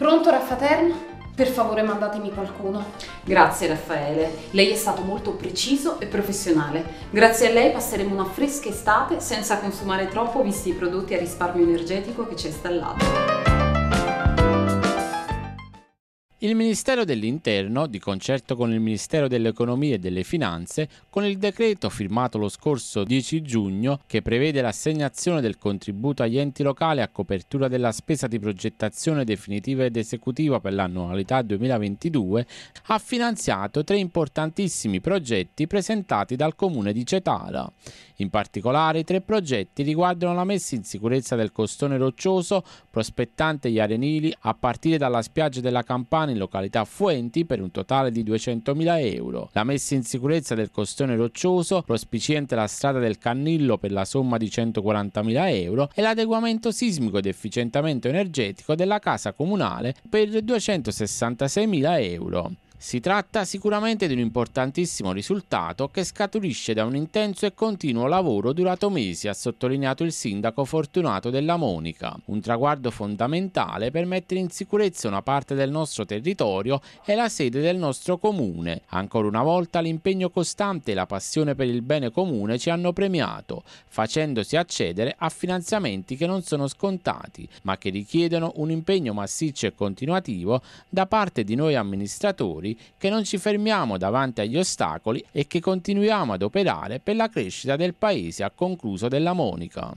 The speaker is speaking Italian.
Pronto Raffaterno? Per favore mandatemi qualcuno. Grazie Raffaele, lei è stato molto preciso e professionale. Grazie a lei passeremo una fresca estate senza consumare troppo visti i prodotti a risparmio energetico che ci ha installato. Il Ministero dell'Interno, di concerto con il Ministero dell'Economia e delle Finanze, con il decreto firmato lo scorso 10 giugno che prevede l'assegnazione del contributo agli enti locali a copertura della spesa di progettazione definitiva ed esecutiva per l'annualità 2022, ha finanziato tre importantissimi progetti presentati dal comune di Cetara. In particolare i tre progetti riguardano la messa in sicurezza del costone roccioso, prospettante gli arenili a partire dalla spiaggia della Campana in località Fuenti per un totale di 200.000 euro. La messa in sicurezza del costone roccioso, prospiciente la strada del Cannillo per la somma di 140.000 euro e l'adeguamento sismico ed efficientamento energetico della casa comunale per 266.000 euro. Si tratta sicuramente di un importantissimo risultato che scaturisce da un intenso e continuo lavoro durato mesi, ha sottolineato il sindaco Fortunato della Monica. Un traguardo fondamentale per mettere in sicurezza una parte del nostro territorio e la sede del nostro comune. Ancora una volta l'impegno costante e la passione per il bene comune ci hanno premiato, facendosi accedere a finanziamenti che non sono scontati, ma che richiedono un impegno massiccio e continuativo da parte di noi amministratori sicuri che non ci fermiamo davanti agli ostacoli e che continuiamo ad operare per la crescita del Paese, ha concluso Della Monica.